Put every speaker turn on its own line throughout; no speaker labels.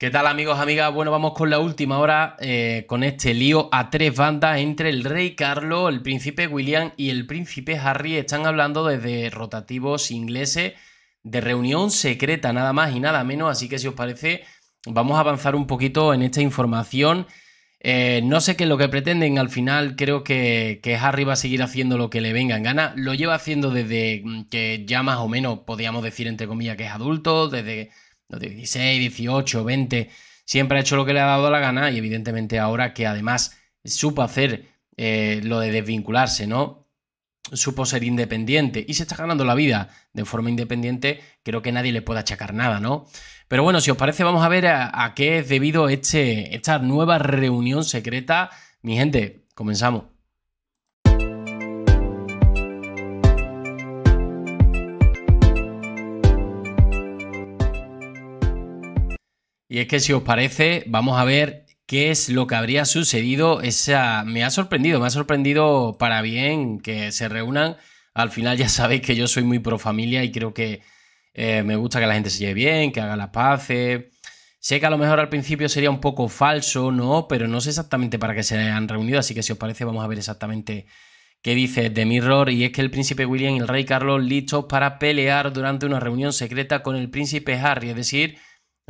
¿Qué tal amigos, amigas? Bueno, vamos con la última hora, eh, con este lío a tres bandas entre el rey Carlos, el príncipe William y el príncipe Harry. Están hablando desde rotativos ingleses de reunión secreta, nada más y nada menos. Así que si os parece, vamos a avanzar un poquito en esta información. Eh, no sé qué es lo que pretenden, al final creo que, que Harry va a seguir haciendo lo que le venga en gana. Lo lleva haciendo desde mm, que ya más o menos podríamos decir, entre comillas, que es adulto, desde los 16, 18, 20, siempre ha hecho lo que le ha dado la gana y evidentemente ahora que además supo hacer eh, lo de desvincularse, ¿no? Supo ser independiente y se está ganando la vida de forma independiente, creo que nadie le puede achacar nada, ¿no? Pero bueno, si os parece, vamos a ver a, qué es debido este, esta nueva reunión secreta. Mi gente, comenzamos. Y es que si os parece, vamos a ver qué es lo que habría sucedido. Esa... Me ha sorprendido, me ha sorprendido para bien que se reúnan. Al final ya sabéis que yo soy muy pro familia y creo que eh, me gusta que la gente se lleve bien, que haga la paces. Sé que a lo mejor al principio sería un poco falso, ¿no? Pero no sé exactamente para qué se han reunido, así que si os parece vamos a ver exactamente qué dice The Mirror. Y es que el príncipe William y el rey Carlos listos para pelear durante una reunión secreta con el príncipe Harry, es decir,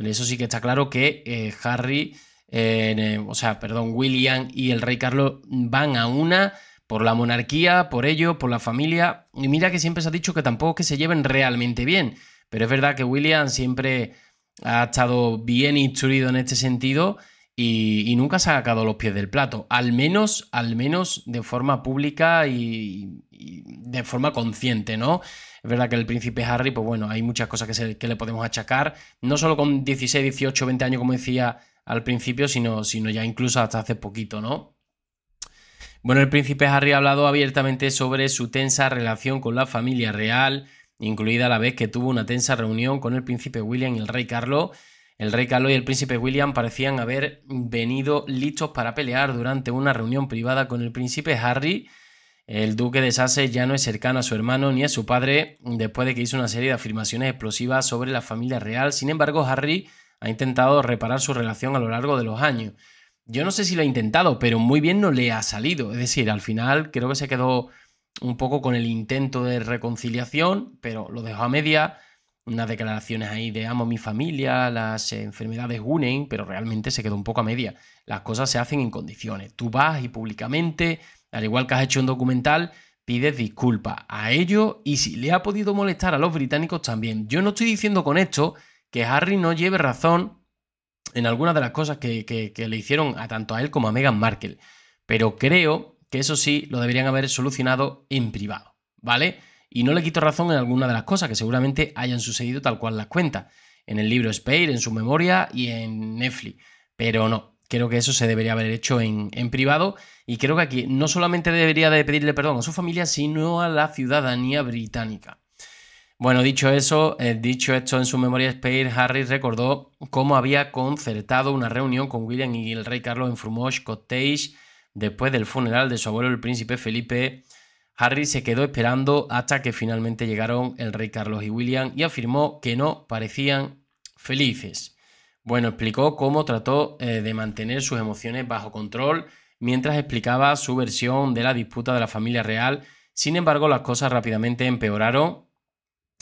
eso sí que está claro que eh, Harry, eh, o sea, perdón, William y el rey Carlos van a una por la monarquía, por ello, por la familia. Y mira que siempre se ha dicho que tampoco que se lleven realmente bien, pero es verdad que William siempre ha estado bien instruido en este sentido y, nunca se ha sacado los pies del plato, al menos, al menos de forma pública y de forma consciente, ¿no? Es verdad que el príncipe Harry, pues bueno, hay muchas cosas que, le podemos achacar, no solo con 16, 18, 20 años, como decía al principio, sino, sino ya incluso hasta hace poquito, ¿no? Bueno, el príncipe Harry ha hablado abiertamente sobre su tensa relación con la familia real, incluida la vez que tuvo una tensa reunión con el príncipe William y el rey Carlos. El rey Carlos y el príncipe William parecían haber venido listos para pelear durante una reunión privada con el príncipe Harry, el duque de Sasse ya no es cercano a su hermano ni a su padre después de que hizo una serie de afirmaciones explosivas sobre la familia real. Sin embargo, Harry ha intentado reparar su relación a lo largo de los años. Yo no sé si lo ha intentado, pero muy bien no le ha salido. Es decir, al final creo que se quedó un poco con el intento de reconciliación, pero lo dejó a media. Unas declaraciones ahí de amo a mi familia, las enfermedades unen, pero realmente se quedó un poco a media. Las cosas se hacen en condiciones. Tú vas y públicamente al igual que has hecho un documental, pides disculpas a ellos y si le ha podido molestar a los británicos también. Yo no estoy diciendo con esto que Harry no lleve razón en algunas de las cosas que, le hicieron a tanto a él como a Meghan Markle, pero creo que eso sí lo deberían haber solucionado en privado, ¿vale? Y no le quito razón en alguna de las cosas que seguramente hayan sucedido tal cual las cuentas, en el libro Spade, en su memoria y en Netflix, pero no, Creo que eso se debería haber hecho en, privado y creo que aquí no solamente debería de pedirle perdón a su familia, sino a la ciudadanía británica. Bueno, dicho eso, eh, dicho esto en su memoria space Harry recordó cómo había concertado una reunión con William y el rey Carlos en Frumosh Cottage después del funeral de su abuelo el príncipe Felipe. Harry se quedó esperando hasta que finalmente llegaron el rey Carlos y William y afirmó que no parecían felices. Bueno, explicó cómo trató eh, de mantener sus emociones bajo control mientras explicaba su versión de la disputa de la familia real. Sin embargo, las cosas rápidamente empeoraron.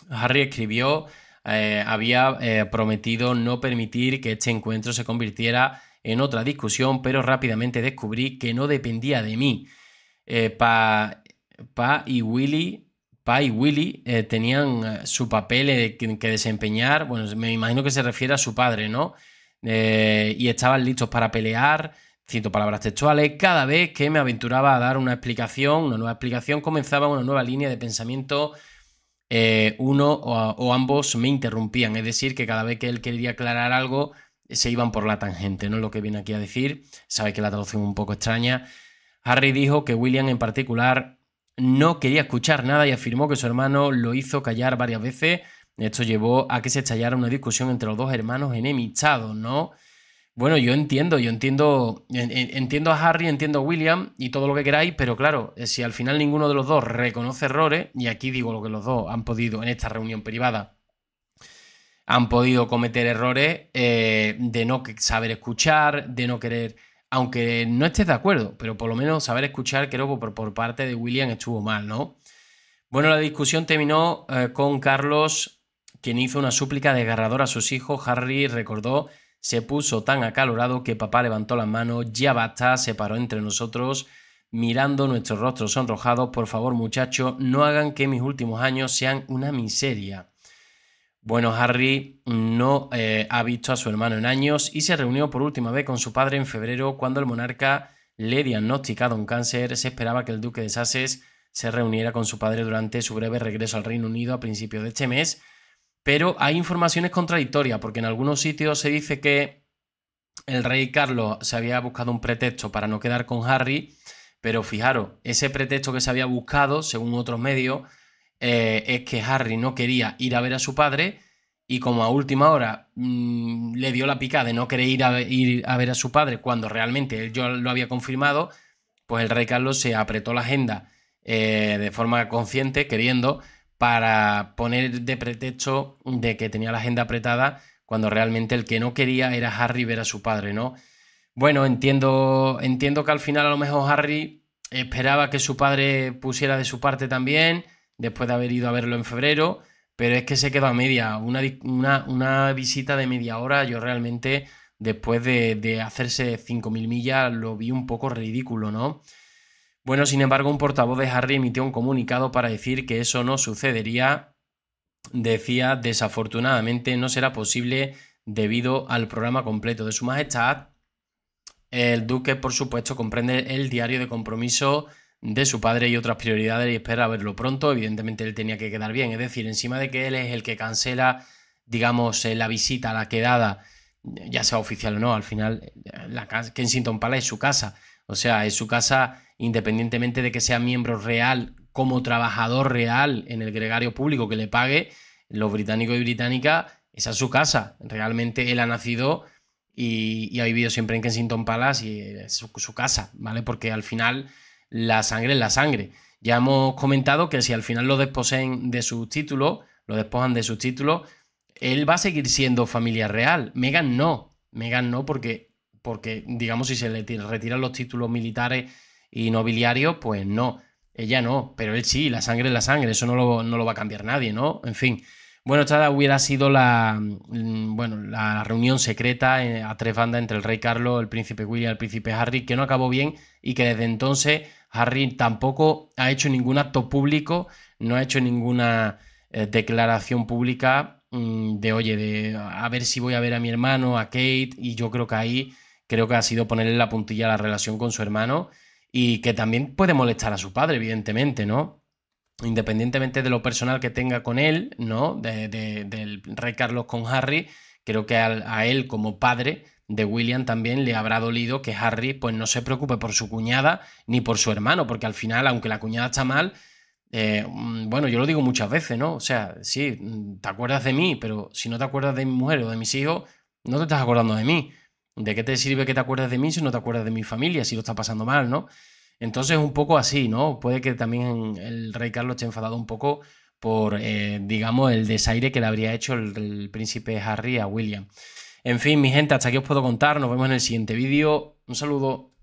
Harry escribió, eh, había eh, prometido no permitir que este encuentro se convirtiera en otra discusión, pero rápidamente descubrí que no dependía de mí. Pa, pa y Willy Pa y Willy eh, tenían eh, su papel eh, que, desempeñar, bueno, me imagino que se refiere a su padre, ¿no? y estaban listos para pelear, cito palabras textuales, cada vez que me aventuraba a dar una explicación, una nueva explicación, comenzaba una nueva línea de pensamiento, uno o, ambos me interrumpían, es decir, que cada vez que él quería aclarar algo, se iban por la tangente, ¿no? Lo que viene aquí a decir, sabe que la traducción es un poco extraña. Harry dijo que William en particular no quería escuchar nada y afirmó que su hermano lo hizo callar varias veces. Esto llevó a que se estallara una discusión entre los dos hermanos enemistados, ¿no? Bueno, yo entiendo, yo entiendo, entiendo a Harry, entiendo a William y todo lo que queráis, pero claro, si al final ninguno de los dos reconoce errores, y aquí digo lo que los dos han podido en esta reunión privada, han podido cometer errores eh, de no saber escuchar, de no querer aunque no estés de acuerdo, pero por lo menos saber escuchar que por, por parte de William estuvo mal, ¿no? Bueno, la discusión terminó eh, con Carlos, quien hizo una súplica desgarradora a sus hijos. Harry recordó, se puso tan acalorado que papá levantó las manos, ya basta, se paró entre nosotros, mirando nuestros rostros sonrojados, por favor muchachos, no hagan que mis últimos años sean una miseria. Bueno, Harry no eh, ha visto a su hermano en años y se reunió por última vez con su padre en febrero cuando el monarca le diagnosticado un cáncer. Se esperaba que el duque de Sussex se reuniera con su padre durante su breve regreso al Reino Unido a principios de este mes, pero hay informaciones contradictorias porque en algunos sitios se dice que el rey Carlos se había buscado un pretexto para no quedar con Harry, pero fijaros, ese pretexto que se había buscado, según otros medios, eh, es que Harry no quería ir a ver a su padre y como a última hora mm, le dio la pica de no querer ir a, ir a ver a su padre cuando realmente él yo lo había confirmado, pues el rey Carlos se apretó la agenda eh, de forma consciente, queriendo, para poner de pretexto de que tenía la agenda apretada cuando realmente el que no quería era Harry ver a su padre, ¿no? Bueno, entiendo, entiendo que al final a lo mejor Harry esperaba que su padre pusiera de su parte también, después de haber ido a verlo en febrero, pero es que se quedó a media. Una, visita de media hora, yo realmente, después de, de hacerse 5.000 millas, lo vi un poco ridículo, ¿no? Bueno, sin embargo, un portavoz de Harry emitió un comunicado para decir que eso no sucedería. Decía, desafortunadamente no será posible debido al programa completo de Su Majestad. El duque, por supuesto, comprende el diario de compromiso de su padre y otras prioridades y espera verlo pronto. Evidentemente él tenía que quedar bien, es decir, encima de que él es el que cancela, digamos, eh, la visita, la quedada, ya sea oficial o no, al final eh, la Kensington Palace es su casa, o sea, es su casa independientemente de que sea miembro real, como trabajador real en el gregario público que le pague, los británicos y británica esa es su casa, realmente él ha nacido... Y, ha vivido siempre en Kensington Palace y es su casa, ¿vale? Porque al final la sangre es la sangre. Ya hemos comentado que si al final lo desposeen de sus títulos, lo despojan de sus títulos, él va a seguir siendo familia real. Megan no. Megan no porque, porque digamos, si se le retiran los títulos militares y nobiliarios, pues no. Ella no, pero él sí, la sangre es la sangre, eso no lo, no lo va a cambiar nadie, ¿no? En fin. Bueno, esta hubiera sido la, mm, bueno, la reunión secreta eh, a tres bandas entre el rey Carlos, el príncipe William y el príncipe Harry, que no acabó bien y que desde entonces Harry tampoco ha hecho ningún acto público, no ha hecho ninguna eh, declaración pública mm, de, oye, de a ver si voy a ver a mi hermano, a Kate, y yo creo que ahí creo que ha sido ponerle la puntilla a la relación con su hermano y que también puede molestar a su padre, evidentemente, ¿no? Independientemente de lo personal que tenga con él, ¿no? del rey Carlos con Harry, creo que a él como padre de William también le habrá dolido que Harry pues no se preocupe por su cuñada ni por su hermano, porque al final, aunque la cuñada está mal, eh, mm, bueno, yo lo digo muchas veces, ¿no? O sea, sí, mm, te acuerdas de mí, pero si no te acuerdas de mi mujer o de mis hijos, no te estás acordando de mí. ¿De qué te sirve que te acuerdes de mí si no te acuerdas de mi familia, si lo está pasando mal, ¿no? Entonces, un poco así, ¿no? Puede que también el rey Carlos esté enfadado un poco por, eh, digamos, el desaire que le habría hecho el príncipe Harry a William. En fin, mi gente, hasta aquí os puedo contar. Nos vemos en el siguiente vídeo. Un saludo.